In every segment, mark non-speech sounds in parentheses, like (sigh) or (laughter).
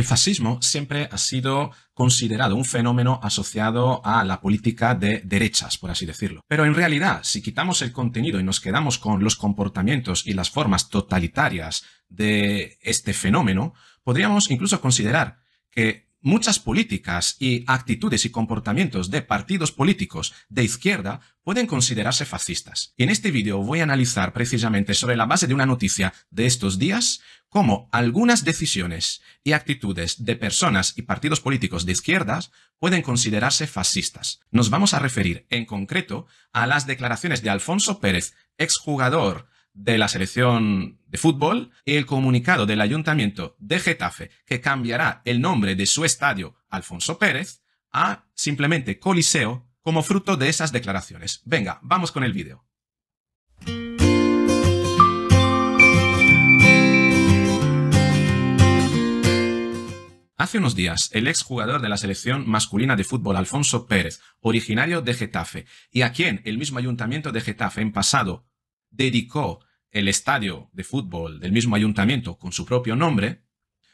El fascismo siempre ha sido considerado un fenómeno asociado a la política de derechas, por así decirlo. Pero en realidad, si quitamos el contenido y nos quedamos con los comportamientos y las formas totalitarias de este fenómeno, podríamos incluso considerar que Muchas políticas y actitudes y comportamientos de partidos políticos de izquierda pueden considerarse fascistas. en este vídeo voy a analizar precisamente sobre la base de una noticia de estos días cómo algunas decisiones y actitudes de personas y partidos políticos de izquierdas pueden considerarse fascistas. Nos vamos a referir en concreto a las declaraciones de Alfonso Pérez, exjugador de la selección de fútbol y el comunicado del ayuntamiento de Getafe que cambiará el nombre de su estadio Alfonso Pérez a simplemente Coliseo como fruto de esas declaraciones. Venga, vamos con el vídeo. Hace unos días, el exjugador de la selección masculina de fútbol Alfonso Pérez, originario de Getafe, y a quien el mismo ayuntamiento de Getafe en pasado dedicó el estadio de fútbol del mismo ayuntamiento con su propio nombre,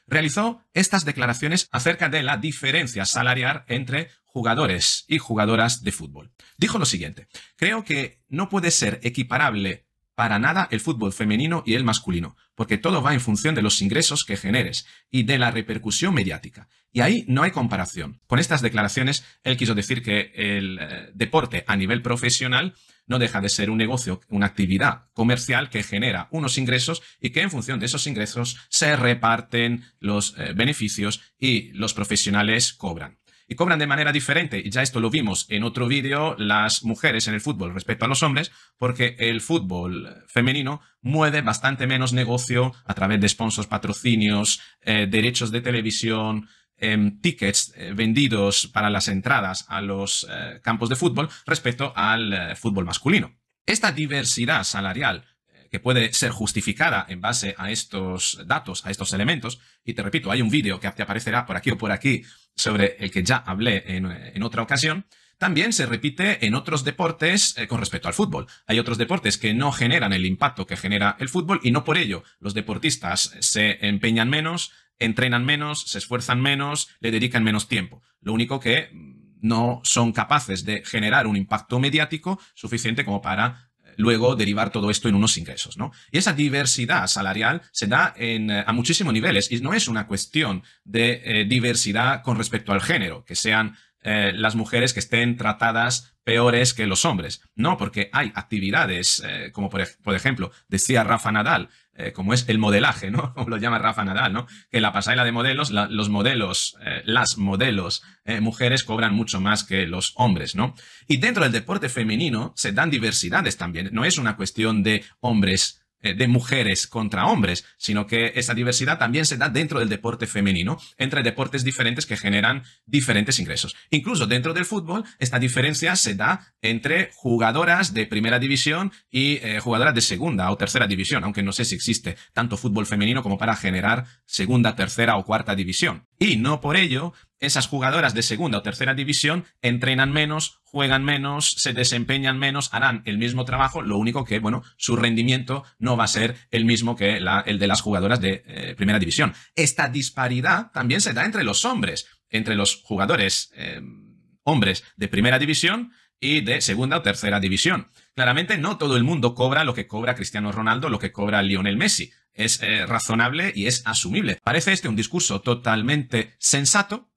realizó estas declaraciones acerca de la diferencia salarial entre jugadores y jugadoras de fútbol. Dijo lo siguiente, creo que no puede ser equiparable para nada el fútbol femenino y el masculino, porque todo va en función de los ingresos que generes y de la repercusión mediática. Y ahí no hay comparación. Con estas declaraciones, él quiso decir que el eh, deporte a nivel profesional no deja de ser un negocio, una actividad comercial que genera unos ingresos y que en función de esos ingresos se reparten los eh, beneficios y los profesionales cobran y cobran de manera diferente. Y ya esto lo vimos en otro vídeo, las mujeres en el fútbol respecto a los hombres, porque el fútbol femenino mueve bastante menos negocio a través de sponsors, patrocinios, eh, derechos de televisión, Em, tickets eh, vendidos para las entradas a los eh, campos de fútbol respecto al eh, fútbol masculino. Esta diversidad salarial que puede ser justificada en base a estos datos, a estos elementos. Y te repito, hay un vídeo que te aparecerá por aquí o por aquí sobre el que ya hablé en, otra ocasión. También se repite en otros deportes con respecto al fútbol. Hay otros deportes que no generan el impacto que genera el fútbol y no por ello los deportistas se empeñan menos, entrenan menos, se esfuerzan menos, le dedican menos tiempo. Lo único que mm, no son capaces de generar un impacto mediático suficiente como para eh, luego derivar todo esto en unos ingresos, ¿no? Y esa diversidad salarial se da en, eh, a muchísimos niveles y no es una cuestión de eh, diversidad con respecto al género, que sean eh, las mujeres que estén tratadas peores que los hombres. No, porque hay actividades, eh, como por, por, ejemplo, decía Rafa Nadal, eh, como es el modelaje, ¿no? (laughs) Como lo llama Rafa Nadal, ¿no? Que la pasarela de modelos, los modelos, las modelos mujeres cobran mucho más que los hombres, ¿no? Y dentro del deporte femenino se dan diversidades también. No es una cuestión de hombres eh, de mujeres contra hombres, sino que esa diversidad también se da dentro del deporte femenino, entre deportes diferentes que generan diferentes ingresos. Incluso dentro del fútbol, esta diferencia se da entre jugadoras de primera división y eh, jugadoras de segunda o tercera división, aunque no sé si existe tanto fútbol femenino como para generar segunda, tercera o cuarta división. Y no por ello esas jugadoras de segunda o tercera división entrenan menos, juegan menos, se desempeñan menos, harán el mismo trabajo, lo único que, bueno, su rendimiento no va a ser el mismo que el de las jugadoras de eh, primera división. Esta disparidad también se da entre los hombres, entre los jugadores eh, hombres de primera división y de segunda o tercera división. Claramente no todo el mundo cobra lo que cobra Cristiano Ronaldo, lo que cobra Lionel Messi. Es eh, razonable y es asumible. Parece este un discurso totalmente sensato,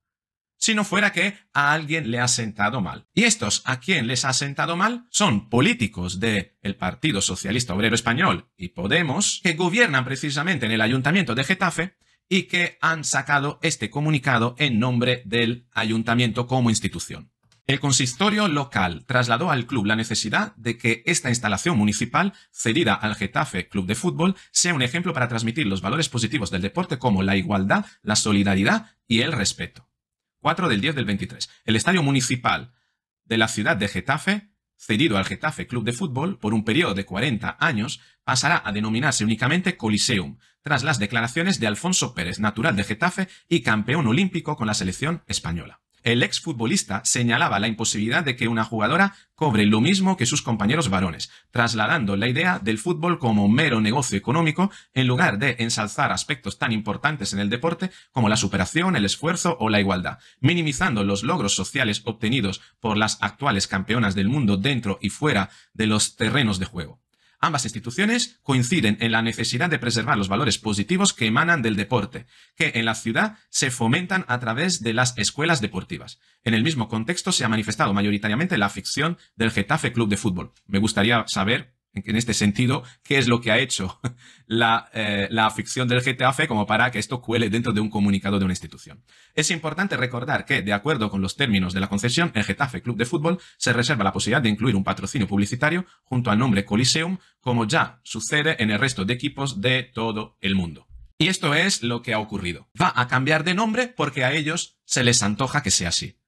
si no fuera que a alguien le ha sentado mal. Y estos a quien les ha sentado mal son políticos del Partido Socialista Obrero Español y Podemos, que gobiernan precisamente en el ayuntamiento de Getafe y que han sacado este comunicado en nombre del ayuntamiento como institución. El consistorio local trasladó al club la necesidad de que esta instalación municipal, cedida al Getafe Club de Fútbol, sea un ejemplo para transmitir los valores positivos del deporte como la igualdad, la solidaridad y el respeto. 4 del 10 del 23. El Estadio Municipal de la ciudad de Getafe, cedido al Getafe Club de Fútbol por un periodo de 40 años, pasará a denominarse únicamente Coliseum, tras las declaraciones de Alfonso Pérez, natural de Getafe y campeón olímpico con la selección española. El exfutbolista señalaba la imposibilidad de que una jugadora cobre lo mismo que sus compañeros varones, trasladando la idea del fútbol como mero negocio económico en lugar de ensalzar aspectos tan importantes en el deporte como la superación, el esfuerzo o la igualdad, minimizando los logros sociales obtenidos por las actuales campeonas del mundo dentro y fuera de los terrenos de juego. Ambas instituciones coinciden en la necesidad de preservar los valores positivos que emanan del deporte, que en la ciudad se fomentan a través de las escuelas deportivas. En el mismo contexto se ha manifestado mayoritariamente la ficción del Getafe Club de Fútbol. Me gustaría saber en este sentido, qué es lo que ha hecho la, eh, ficción del Getafe como para que esto cuele dentro de un comunicado de una institución. Es importante recordar que, de acuerdo con los términos de la concesión, el Getafe Club de Fútbol se reserva la posibilidad de incluir un patrocinio publicitario junto al nombre Coliseum, como ya sucede en el resto de equipos de todo el mundo. Y esto es lo que ha ocurrido. Va a cambiar de nombre porque a ellos se les antoja que sea así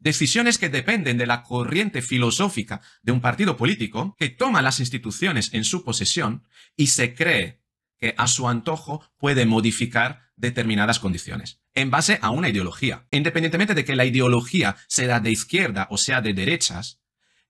decisiones que dependen de la corriente filosófica de un partido político que toma las instituciones en su posesión y se cree que a su antojo puede modificar determinadas condiciones en base a una ideología. Independientemente de que la ideología sea de izquierda o sea de derechas,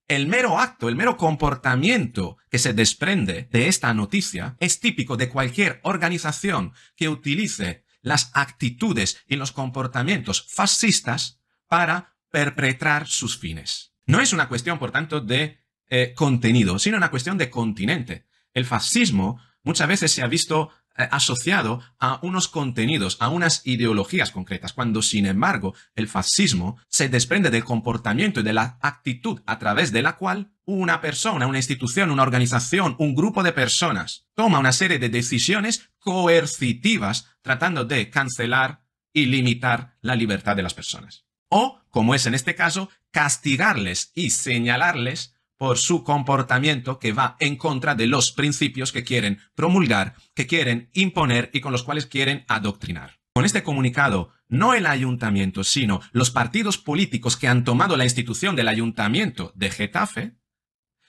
el mero acto, el mero comportamiento que se desprende de esta noticia es típico de cualquier organización que utilice las actitudes y los comportamientos fascistas para perpetrar sus fines. No es una cuestión, por tanto, de eh, contenido, sino una cuestión de continente. El fascismo muchas veces se ha visto eh, asociado a unos contenidos, a unas ideologías concretas, cuando sin embargo el fascismo se desprende del comportamiento y de la actitud a través de la cual una persona, una institución, una organización, un grupo de personas toma una serie de decisiones coercitivas tratando de cancelar y limitar la libertad de las personas o, como es en este caso, castigarles y señalarles por su comportamiento que va en contra de los principios que quieren promulgar, que quieren imponer y con los cuales quieren adoctrinar. Con este comunicado, no el ayuntamiento, sino los partidos políticos que han tomado la institución del ayuntamiento de Getafe,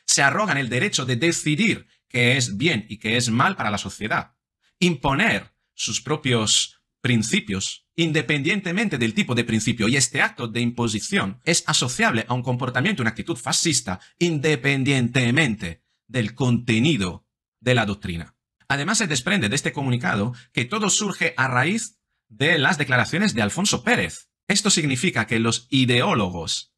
se arrogan el derecho de decidir qué es bien y qué es mal para la sociedad, imponer sus propios principios, independientemente del tipo de principio, y este acto de imposición es asociable a un comportamiento, una actitud fascista, independientemente del contenido de la doctrina. Además, se desprende de este comunicado que todo surge a raíz de las declaraciones de Alfonso Pérez. Esto significa que los ideólogos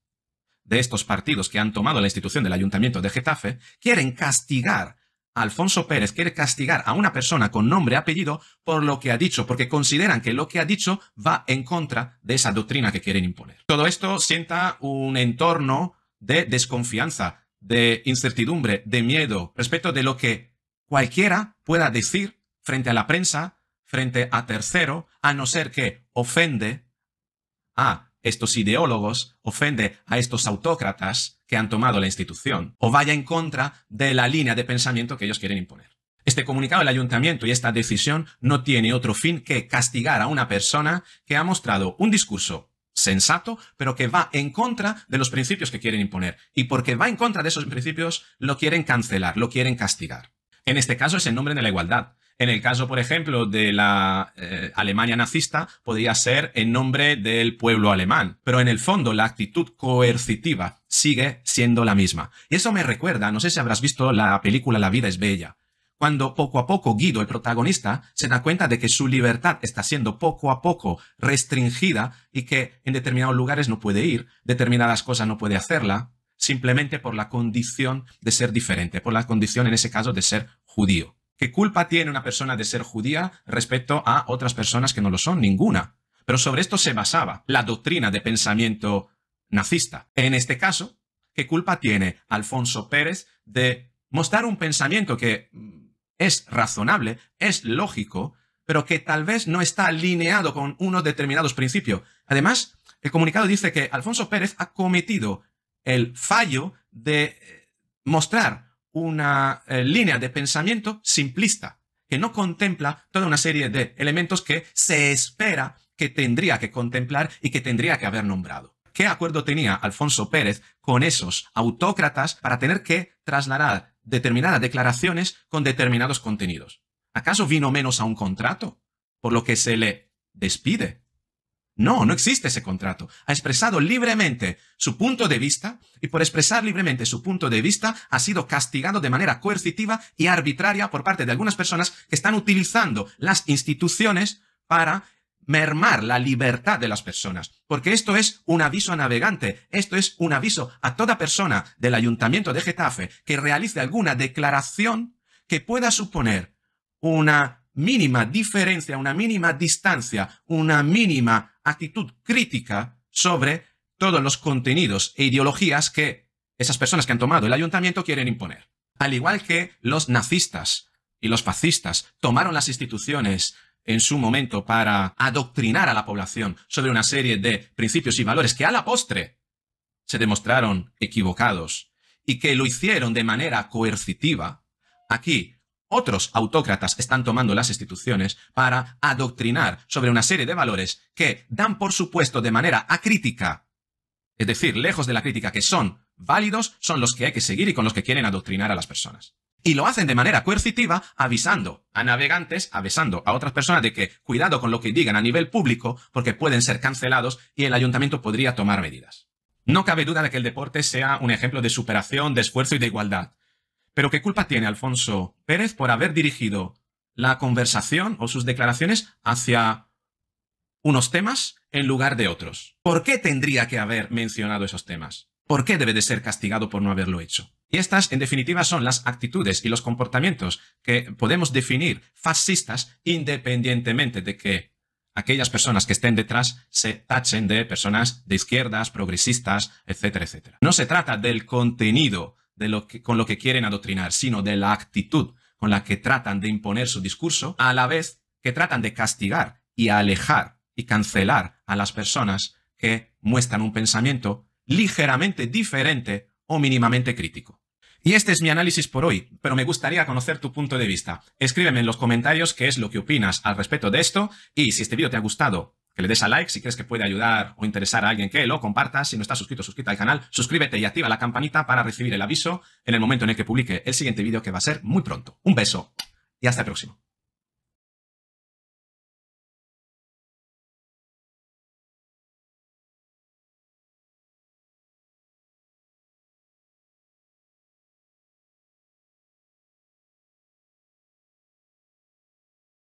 de estos partidos que han tomado la institución del ayuntamiento de Getafe quieren castigar Alfonso Pérez quiere castigar a una persona con nombre y apellido por lo que ha dicho, porque consideran que lo que ha dicho va en contra de esa doctrina que quieren imponer. Todo esto sienta un entorno de desconfianza, de incertidumbre, de miedo respecto de lo que cualquiera pueda decir frente a la prensa, frente a tercero, a no ser que ofende a estos ideólogos, ofende a estos autócratas que han tomado la institución, o vaya en contra de la línea de pensamiento que ellos quieren imponer. Este comunicado del ayuntamiento y esta decisión no tiene otro fin que castigar a una persona que ha mostrado un discurso sensato, pero que va en contra de los principios que quieren imponer. Y porque va en contra de esos principios, lo quieren cancelar, lo quieren castigar. En este caso es en nombre de la igualdad, en el caso, por ejemplo, de la eh, Alemania nazista, podría ser en nombre del pueblo alemán. Pero en el fondo, la actitud coercitiva sigue siendo la misma. Y eso me recuerda, no sé si habrás visto la película La vida es bella cuando poco a poco Guido, el protagonista, se da cuenta de que su libertad está siendo poco a poco restringida y que en determinados lugares no puede ir, determinadas cosas no puede hacerla, simplemente por la condición de ser diferente, por la condición en ese caso de ser judío. ¿Qué culpa tiene una persona de ser judía respecto a otras personas que no lo son? Ninguna. Pero sobre esto se basaba la doctrina de pensamiento nazista. En este caso, ¿qué culpa tiene Alfonso Pérez de mostrar un pensamiento que mm, es razonable, es lógico, pero que tal vez no está alineado con unos determinados principios? Además, el comunicado dice que Alfonso Pérez ha cometido el fallo de eh, mostrar una eh, línea de pensamiento simplista, que no contempla toda una serie de elementos que se espera que tendría que contemplar y que tendría que haber nombrado. ¿Qué acuerdo tenía Alfonso Pérez con esos autócratas para tener que trasladar determinadas declaraciones con determinados contenidos? ¿Acaso vino menos a un contrato? Por lo que se le despide no, no existe ese contrato. Ha expresado libremente su punto de vista y por expresar libremente su punto de vista ha sido castigado de manera coercitiva y arbitraria por parte de algunas personas que están utilizando las instituciones para mermar la libertad de las personas. Porque esto es un aviso a navegante, esto es un aviso a toda persona del ayuntamiento de Getafe que realice alguna declaración que pueda suponer una mínima diferencia, una mínima distancia, una mínima actitud crítica sobre todos los contenidos e ideologías que esas personas que han tomado el ayuntamiento quieren imponer. Al igual que los nazistas y los fascistas tomaron las instituciones en su momento para adoctrinar a la población sobre una serie de principios y valores que a la postre se demostraron equivocados y que lo hicieron de manera coercitiva, aquí otros autócratas están tomando las instituciones para adoctrinar sobre una serie de valores que dan por supuesto de manera acrítica, es decir, lejos de la crítica, que son válidos, son los que hay que seguir y con los que quieren adoctrinar a las personas. Y lo hacen de manera coercitiva, avisando a navegantes, avisando a otras personas de que cuidado con lo que digan a nivel público, porque pueden ser cancelados y el ayuntamiento podría tomar medidas. No cabe duda de que el deporte sea un ejemplo de superación, de esfuerzo y de igualdad. Pero ¿qué culpa tiene Alfonso Pérez por haber dirigido la conversación o sus declaraciones hacia unos temas en lugar de otros? ¿Por qué tendría que haber mencionado esos temas? ¿Por qué debe de ser castigado por no haberlo hecho? Y estas, en definitiva, son las actitudes y los comportamientos que podemos definir fascistas independientemente de que aquellas personas que estén detrás se tachen de personas de izquierdas, progresistas, etcétera, etcétera. No se trata del contenido de lo que, con lo que quieren adoctrinar, sino de la actitud con la que tratan de imponer su discurso, a la vez que tratan de castigar y alejar y cancelar a las personas que muestran un pensamiento ligeramente diferente o mínimamente crítico. Y este es mi análisis por hoy, pero me gustaría conocer tu punto de vista. Escríbeme en los comentarios qué es lo que opinas al respecto de esto y si este vídeo te ha gustado que le des a like si crees que puede ayudar o interesar a alguien que lo compartas. Si no estás suscrito, suscríbete al canal, suscríbete y activa la campanita para recibir el aviso en el momento en el que publique el siguiente vídeo que va a ser muy pronto. Un beso y hasta el próximo.